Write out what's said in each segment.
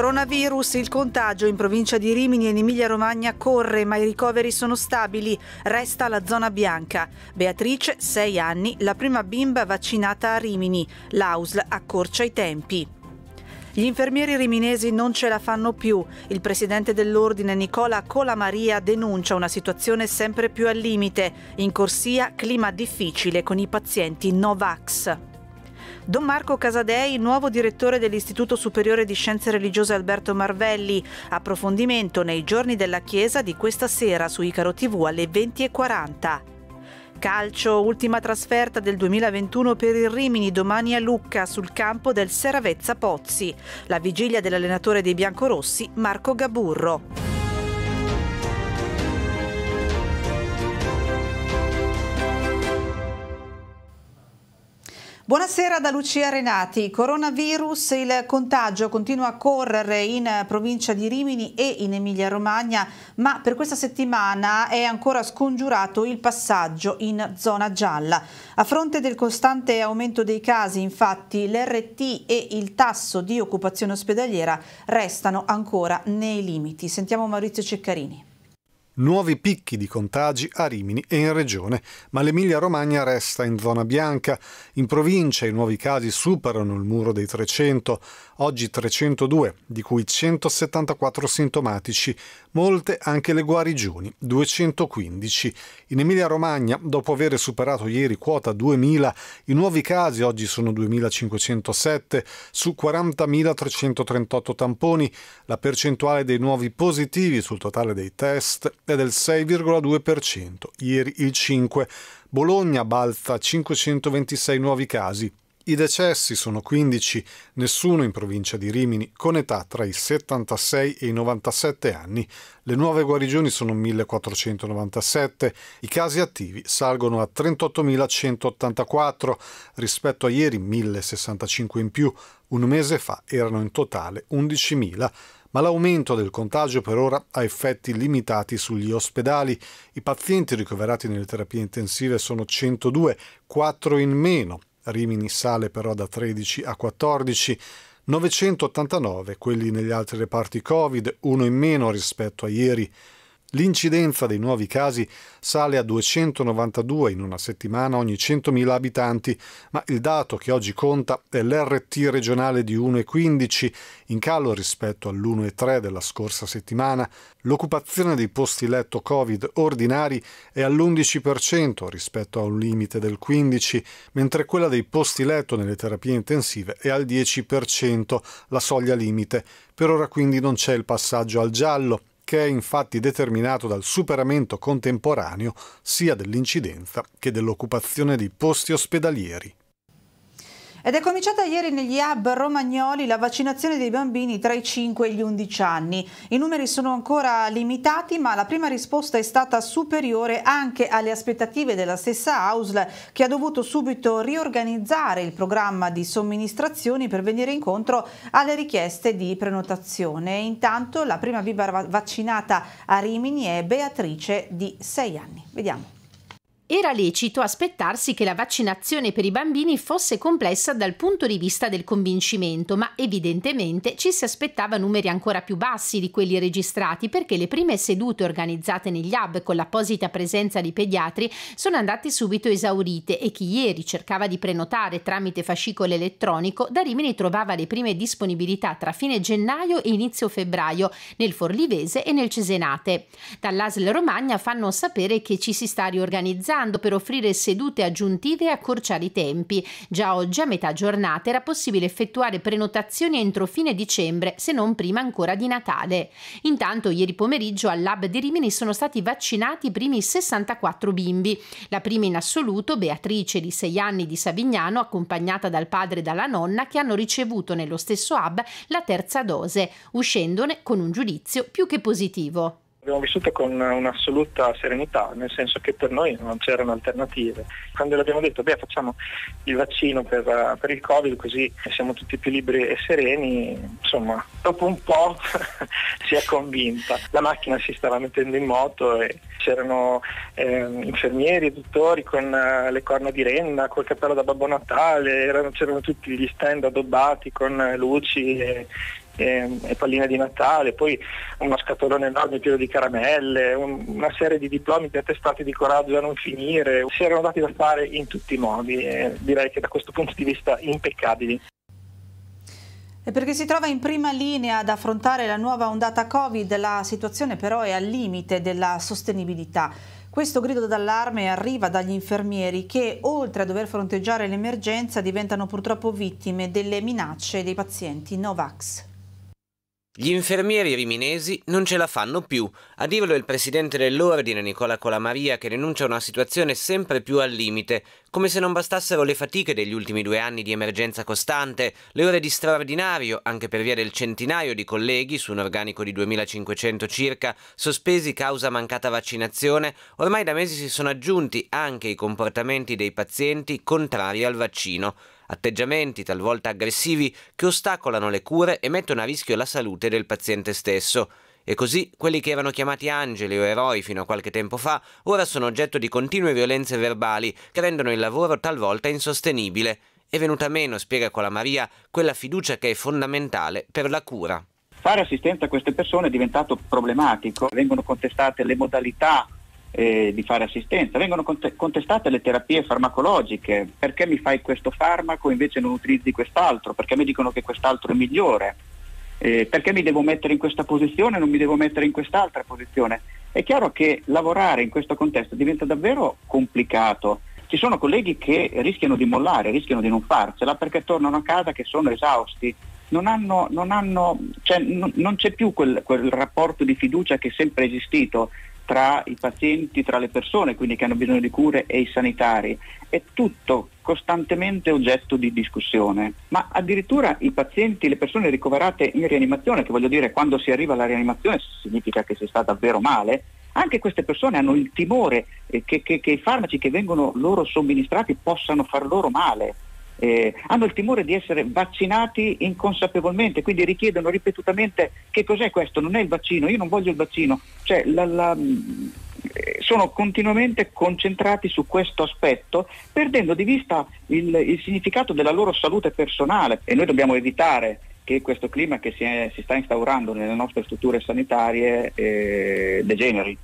Coronavirus, il contagio in provincia di Rimini e in Emilia-Romagna corre, ma i ricoveri sono stabili. Resta la zona bianca. Beatrice, 6 anni, la prima bimba vaccinata a Rimini. L'AUSL accorcia i tempi. Gli infermieri riminesi non ce la fanno più. Il presidente dell'ordine Nicola Colamaria denuncia una situazione sempre più al limite. In corsia clima difficile con i pazienti Novax. Don Marco Casadei, nuovo direttore dell'Istituto Superiore di Scienze Religiose Alberto Marvelli. Approfondimento nei giorni della Chiesa di questa sera su Icaro TV alle 20.40. Calcio, ultima trasferta del 2021 per il Rimini domani a Lucca sul campo del Seravezza Pozzi. La vigilia dell'allenatore dei biancorossi Marco Gaburro. Buonasera da Lucia Renati. Coronavirus, il contagio continua a correre in provincia di Rimini e in Emilia Romagna, ma per questa settimana è ancora scongiurato il passaggio in zona gialla. A fronte del costante aumento dei casi, infatti, l'RT e il tasso di occupazione ospedaliera restano ancora nei limiti. Sentiamo Maurizio Ceccarini nuovi picchi di contagi a Rimini e in regione, ma l'Emilia-Romagna resta in zona bianca. In provincia i nuovi casi superano il muro dei 300, oggi 302, di cui 174 sintomatici, molte anche le guarigioni, 215. In Emilia-Romagna, dopo aver superato ieri quota 2000, i nuovi casi oggi sono 2507 su 40.338 tamponi, la percentuale dei nuovi positivi sul totale dei test ed è il 6,2%, ieri il 5%. Bologna balza 526 nuovi casi. I decessi sono 15, nessuno in provincia di Rimini, con età tra i 76 e i 97 anni. Le nuove guarigioni sono 1497, i casi attivi salgono a 38.184 rispetto a ieri 1065 in più, un mese fa erano in totale 11.000 ma l'aumento del contagio per ora ha effetti limitati sugli ospedali. I pazienti ricoverati nelle terapie intensive sono 102, 4 in meno. Rimini sale però da 13 a 14. 989 quelli negli altri reparti Covid, uno in meno rispetto a ieri. L'incidenza dei nuovi casi sale a 292 in una settimana ogni 100.000 abitanti, ma il dato che oggi conta è l'RT regionale di 1,15, in calo rispetto all'1,3 della scorsa settimana. L'occupazione dei posti letto Covid ordinari è all'11% rispetto a un limite del 15%, mentre quella dei posti letto nelle terapie intensive è al 10%, la soglia limite. Per ora quindi non c'è il passaggio al giallo che è infatti determinato dal superamento contemporaneo sia dell'incidenza che dell'occupazione di posti ospedalieri. Ed è cominciata ieri negli hub romagnoli la vaccinazione dei bambini tra i 5 e gli 11 anni. I numeri sono ancora limitati, ma la prima risposta è stata superiore anche alle aspettative della stessa AUSL che ha dovuto subito riorganizzare il programma di somministrazioni per venire incontro alle richieste di prenotazione. Intanto la prima bimba vaccinata a Rimini è Beatrice di 6 anni. Vediamo era lecito aspettarsi che la vaccinazione per i bambini fosse complessa dal punto di vista del convincimento, ma evidentemente ci si aspettava numeri ancora più bassi di quelli registrati perché le prime sedute organizzate negli hub con l'apposita presenza di pediatri sono andate subito esaurite e chi ieri cercava di prenotare tramite fascicolo elettronico da Rimini trovava le prime disponibilità tra fine gennaio e inizio febbraio nel Forlivese e nel Cesenate. Dall'ASL Romagna fanno sapere che ci si sta riorganizzando lavorando per offrire sedute aggiuntive e accorciare i tempi. Già oggi a metà giornata era possibile effettuare prenotazioni entro fine dicembre, se non prima ancora di Natale. Intanto ieri pomeriggio al lab di Rimini sono stati vaccinati i primi 64 bimbi. La prima in assoluto, Beatrice di 6 anni di Savignano, accompagnata dal padre e dalla nonna, che hanno ricevuto nello stesso hub la terza dose, uscendone con un giudizio più che positivo. Abbiamo vissuto con un'assoluta serenità, nel senso che per noi non c'erano alternative. Quando le abbiamo detto, beh, facciamo il vaccino per, per il Covid, così siamo tutti più liberi e sereni, insomma, dopo un po' si è convinta. La macchina si stava mettendo in moto e c'erano eh, infermieri, dottori con eh, le corna di renna, col cappello da Babbo Natale, erano, c'erano tutti gli stand addobbati con eh, luci e, Ehm, e, e, palline di Natale, poi uno scatolone enorme pieno di caramelle, un, una serie di diplomi di attestati di coraggio a non finire, si erano dati da fare in tutti i modi, eh, direi che da questo punto di vista impeccabili. E perché si trova in prima linea ad affrontare la nuova ondata Covid, la situazione però è al limite della sostenibilità. Questo grido d'allarme arriva dagli infermieri che, oltre a dover fronteggiare l'emergenza, diventano purtroppo vittime delle minacce dei pazienti Novax. Gli infermieri riminesi non ce la fanno più. A dirlo il presidente dell'ordine Nicola Colamaria che denuncia una situazione sempre più al limite, come se non bastassero le fatiche degli ultimi due anni di emergenza costante, le ore di straordinario, anche per via del centinaio di colleghi, su un organico di 2500 circa, sospesi causa mancata vaccinazione, ormai da mesi si sono aggiunti anche i comportamenti dei pazienti contrari al vaccino atteggiamenti talvolta aggressivi che ostacolano le cure e mettono a rischio la salute del paziente stesso. E così quelli che erano chiamati angeli o eroi fino a qualche tempo fa ora sono oggetto di continue violenze verbali che rendono il lavoro talvolta insostenibile. È venuta meno, spiega con la Maria, quella fiducia che è fondamentale per la cura. Fare assistenza a queste persone è diventato problematico, vengono contestate le modalità eh, di fare assistenza, vengono contestate le terapie farmacologiche, perché mi fai questo farmaco e invece non utilizzi quest'altro, perché mi dicono che quest'altro è migliore, eh, perché mi devo mettere in questa posizione e non mi devo mettere in quest'altra posizione. È chiaro che lavorare in questo contesto diventa davvero complicato. Ci sono colleghi che rischiano di mollare, rischiano di non farcela perché tornano a casa che sono esausti, non, hanno, non, hanno, cioè, non, non c'è più quel, quel, rapporto di fiducia che è sempre esistito tra i pazienti, tra le persone quindi che hanno bisogno di cure e i sanitari. È tutto costantemente oggetto di discussione, ma addirittura i pazienti, le persone ricoverate in rianimazione, che voglio dire quando si arriva alla rianimazione significa che si sta davvero male, anche queste persone hanno il timore eh, che, che, che i farmaci che vengono loro somministrati possano far loro male eh, hanno il timore di essere vaccinati inconsapevolmente, quindi richiedono ripetutamente che cos'è questo, non è il vaccino, io non voglio il vaccino. Cioè, la, la, eh, sono continuamente concentrati su questo aspetto, perdendo di vista il, il significato della loro salute personale e noi dobbiamo evitare che questo clima che si, è, si, sta instaurando nelle nostre strutture sanitarie eh, degeneri.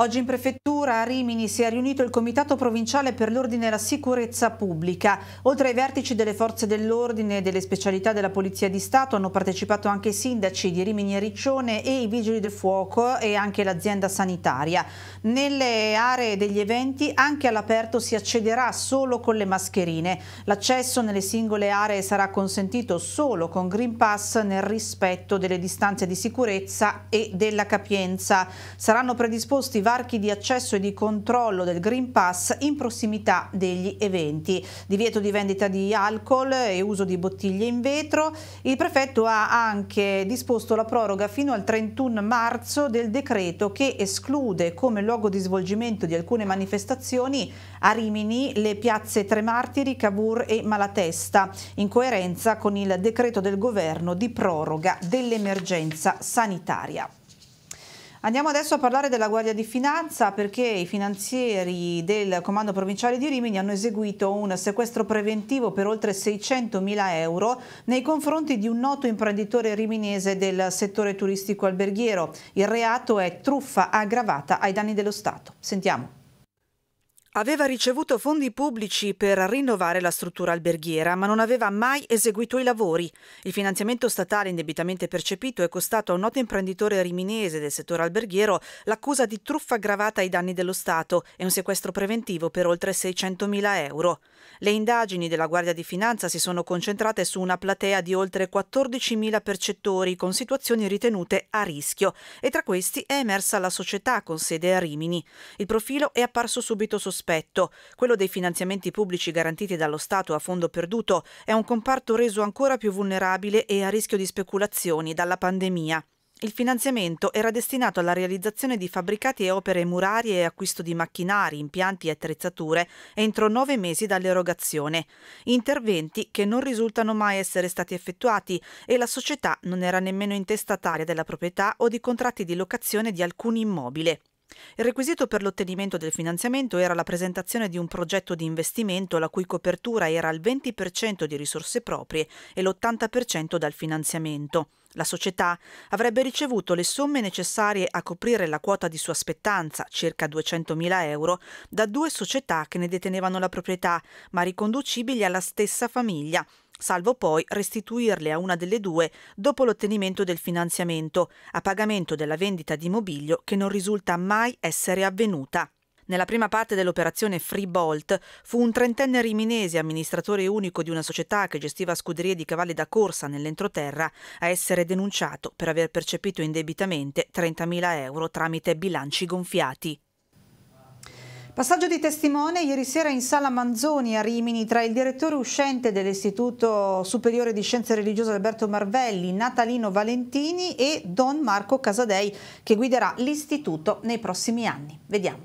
Oggi in prefettura a Rimini si è riunito il Comitato Provinciale per l'Ordine e la Sicurezza Pubblica. Oltre ai vertici delle forze dell'ordine e delle specialità della Polizia di Stato hanno partecipato anche i sindaci di Rimini e Riccione e i Vigili del Fuoco e anche l'azienda sanitaria. Nelle aree degli eventi anche all'aperto si accederà solo con le mascherine. L'accesso nelle singole aree sarà consentito solo con Green Pass nel rispetto delle distanze di sicurezza e della capienza. Saranno predisposti varchi di accesso e di controllo del Green Pass in prossimità degli eventi, divieto di vendita di alcol e uso di bottiglie in vetro. Il prefetto ha anche disposto la proroga fino al 31 marzo del decreto che esclude come luogo di svolgimento di alcune manifestazioni a Rimini le piazze Tre Martiri, Cavour e Malatesta, in coerenza con il decreto del governo di proroga dell'emergenza sanitaria. Andiamo adesso a parlare della Guardia di Finanza perché i finanzieri del Comando Provinciale di Rimini hanno eseguito un sequestro preventivo per oltre 600.000 euro nei confronti di un noto imprenditore riminese del settore turistico alberghiero. Il reato è truffa aggravata ai danni dello Stato. Sentiamo. Aveva ricevuto fondi pubblici per rinnovare la struttura alberghiera, ma non aveva mai eseguito i lavori. Il finanziamento statale indebitamente percepito è costato a un noto imprenditore riminese del settore alberghiero l'accusa di truffa aggravata ai danni dello Stato e un sequestro preventivo per oltre 600.000 euro. Le indagini della Guardia di Finanza si sono concentrate su una platea di oltre 14.000 percettori con situazioni ritenute a rischio e tra questi è emersa la società con sede a Rimini. Il profilo è apparso subito sospeso aspetto, quello dei finanziamenti pubblici garantiti dallo Stato a fondo perduto, è un comparto reso ancora più vulnerabile e a rischio di speculazioni dalla pandemia. Il finanziamento era destinato alla realizzazione di fabbricati e opere murarie e acquisto di macchinari, impianti e attrezzature entro nove mesi dall'erogazione. Interventi che non risultano mai essere stati effettuati e la società non era nemmeno intestataria della proprietà o di contratti di locazione di alcun immobile. Il requisito per l'ottenimento del finanziamento era la presentazione di un progetto di investimento la cui copertura era al 20% di risorse proprie e l'80% dal finanziamento. La società avrebbe ricevuto le somme necessarie a coprire la quota di sua aspettanza, circa 200.000 euro, da due società che ne detenevano la proprietà, ma riconducibili alla stessa famiglia, salvo poi restituirle a una delle due dopo l'ottenimento del finanziamento, a pagamento della vendita di mobilio che non risulta mai essere avvenuta. Nella prima parte dell'operazione Free Bolt fu un trentenne riminese, amministratore unico di una società che gestiva scuderie di cavalli da corsa nell'entroterra, a essere denunciato per aver percepito indebitamente 30.000 euro tramite bilanci gonfiati. Passaggio di testimone ieri sera in sala Manzoni a Rimini tra il direttore uscente dell'Istituto Superiore di Scienze Religiose Alberto Marvelli, Natalino Valentini e Don Marco Casadei che guiderà l'istituto nei prossimi anni. Vediamo.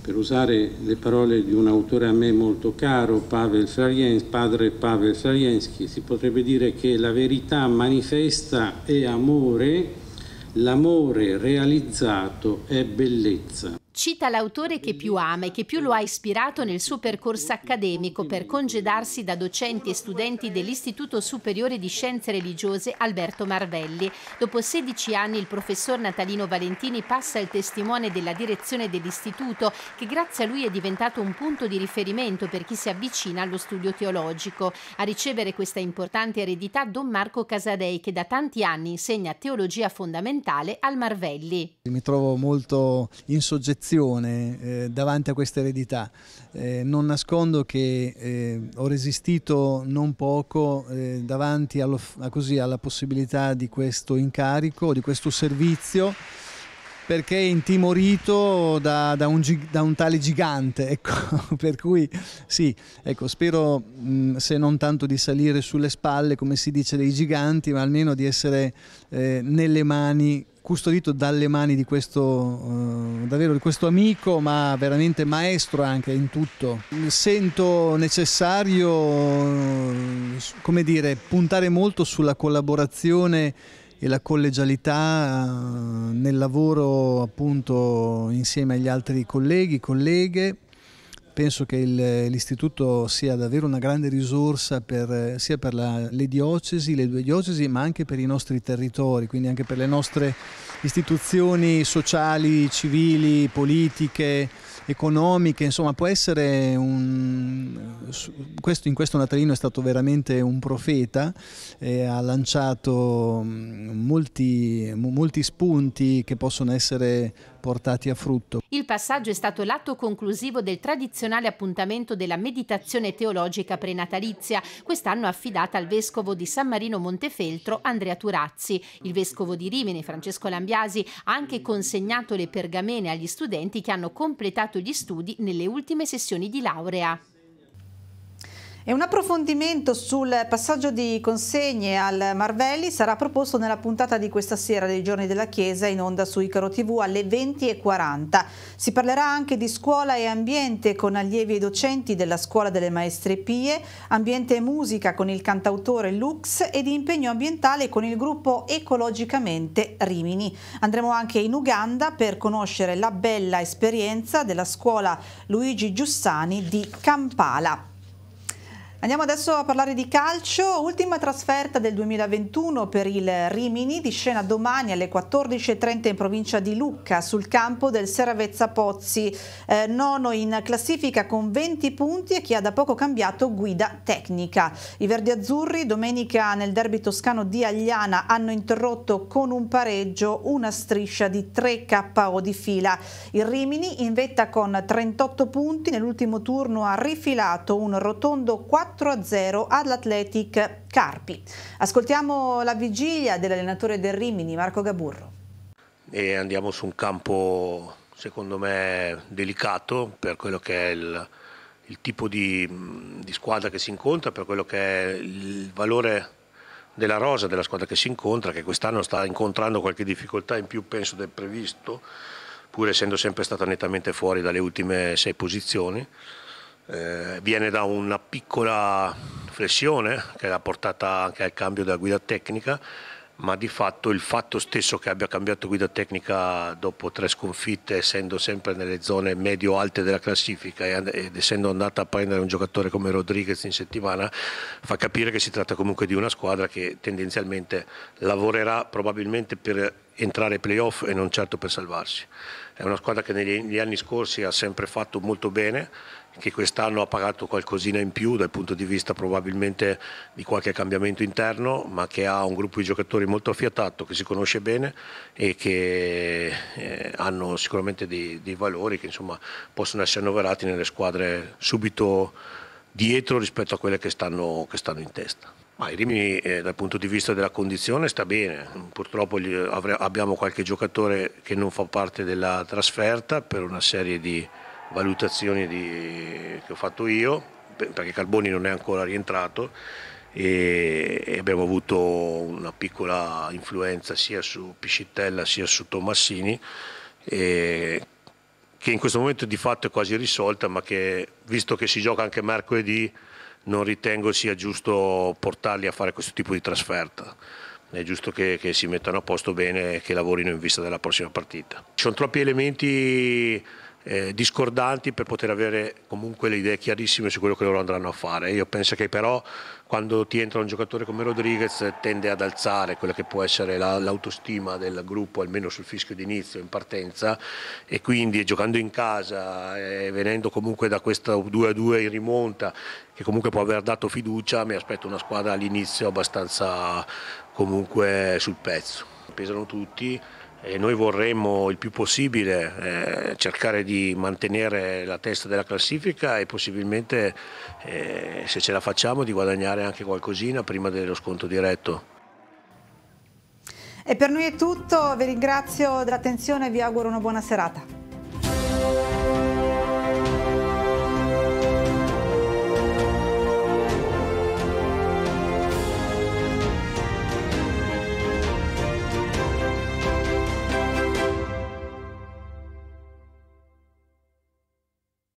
Per usare le parole di un autore a me molto caro, Pavel Frariens, padre Pavel Frariensky, si potrebbe dire che la verità manifesta è amore, l'amore realizzato è bellezza cita l'autore che più ama e che più lo ha ispirato nel suo percorso accademico per congedarsi da docenti e studenti dell'Istituto Superiore di Scienze Religiose Alberto Marvelli. Dopo 16 anni il professor Natalino Valentini passa il testimone della direzione dell'istituto che grazie a lui è diventato un punto di riferimento per chi si avvicina allo studio teologico. A ricevere questa importante eredità Don Marco Casadei che da tanti anni insegna teologia fondamentale al Marvelli. Mi trovo molto in soggezione reazione eh, davanti a questa eredità. Eh, non nascondo che eh, ho resistito non poco eh, davanti allo, così, alla possibilità di questo incarico, di questo servizio perché intimorito da, da, un, da, un, tale gigante, ecco. per cui sì, ecco, spero mh, se non tanto di salire sulle spalle, come si dice, dei giganti, ma almeno di essere eh, nelle mani custodito dalle mani di questo, eh, davvero di questo amico, ma veramente maestro anche in tutto. Sento necessario, eh, come dire, puntare molto sulla collaborazione e la collegialità eh, nel lavoro appunto insieme agli altri colleghi, colleghe penso che l'istituto sia davvero una grande risorsa per, sia per la, le diocesi, le due diocesi, ma anche per i nostri territori, quindi anche per le nostre istituzioni sociali, civili, politiche, economiche, insomma può essere un... Questo, in questo Natalino è stato veramente un profeta, e ha lanciato mm, molti, molti spunti che possono essere portati a frutto. Il passaggio è stato l'atto conclusivo del tradizionale appuntamento della meditazione teologica prenatalizia, quest'anno affidata al vescovo di San Marino Montefeltro Andrea Turazzi. Il vescovo di Rimini, Francesco Lambiasi, ha anche consegnato le pergamene agli studenti che hanno completato gli studi nelle ultime sessioni di laurea. E un approfondimento sul passaggio di consegne al Marvelli sarà proposto nella puntata di questa sera dei Giorni della Chiesa in onda su Icaro TV alle 20.40. Si parlerà anche di scuola e ambiente con allievi e docenti della Scuola delle Maestre Pie, ambiente e musica con il cantautore Lux e di impegno ambientale con il gruppo Ecologicamente Rimini. Andremo anche in Uganda per conoscere la bella esperienza della scuola Luigi Giussani di Kampala. Andiamo adesso a parlare di calcio, ultima trasferta del 2021 per il Rimini, di scena domani alle 14.30 in provincia di Lucca sul campo del Seravezza Pozzi, eh, nono in classifica con 20 punti e chi ha da poco cambiato guida tecnica. I Verdi Azzurri domenica nel derby toscano di Agliana hanno interrotto con un pareggio una striscia di 3 KO di fila. Il Rimini in vetta con 38 punti, nell'ultimo turno ha rifilato un rotondo 4 4-0 all'Atletic Carpi. Ascoltiamo la vigilia dell'allenatore del Rimini, Marco Gaburro. E andiamo su un campo secondo me delicato per quello che è il, il tipo di, di, squadra che si incontra, per quello che è il valore della rosa della squadra che si incontra, che quest'anno sta incontrando qualche difficoltà in più penso del previsto, pur essendo sempre stata nettamente fuori dalle ultime sei posizioni eh, viene da una piccola flessione che l'ha portata anche al cambio della guida tecnica, ma di fatto il fatto stesso che abbia cambiato guida tecnica dopo tre sconfitte, essendo sempre nelle zone medio-alte della classifica ed essendo andata a prendere un giocatore come Rodriguez in settimana, fa capire che si tratta comunque di una squadra che tendenzialmente lavorerà probabilmente per entrare ai playoff e non certo per salvarsi. È una squadra che negli anni scorsi ha sempre fatto molto bene, che quest'anno ha pagato qualcosina in più dal punto di vista probabilmente di qualche cambiamento interno, ma che ha un gruppo di giocatori molto affiatato, che si conosce bene e che eh, hanno sicuramente dei, dei valori che insomma, possono essere annoverati nelle squadre subito dietro rispetto a quelle che stanno, che stanno in testa. Ma il Rimini eh, dal punto di vista della condizione sta bene, purtroppo gli, avre, abbiamo qualche giocatore che non fa parte della trasferta per una serie di valutazioni di, che ho fatto io, perché Carboni non è ancora rientrato e abbiamo avuto una piccola influenza sia su Piscittella sia su Tommassini eh, che in questo momento di fatto è quasi risolta ma che visto che si gioca anche mercoledì non ritengo sia giusto portarli a fare questo tipo di trasferta. È giusto che, che si mettano a posto bene e che lavorino in vista della prossima partita. Ci sono troppi elementi eh, discordanti per poter avere comunque le idee chiarissime su quello che loro andranno a fare. Io penso che però quando ti entra un giocatore come Rodriguez tende ad alzare quella che può essere la, l'autostima del gruppo, almeno sul fischio d'inizio in partenza, e quindi giocando in casa e venendo comunque da questa 2-2 in rimonta, che comunque può aver dato fiducia, mi aspetto una squadra all'inizio abbastanza comunque sul pezzo. Pesano tutti, e noi vorremmo il più possibile eh, cercare di mantenere la testa della classifica e possibilmente eh, se ce la facciamo di guadagnare anche qualcosina prima dello sconto diretto. E per noi è tutto, vi ringrazio dell'attenzione e vi auguro una buona serata.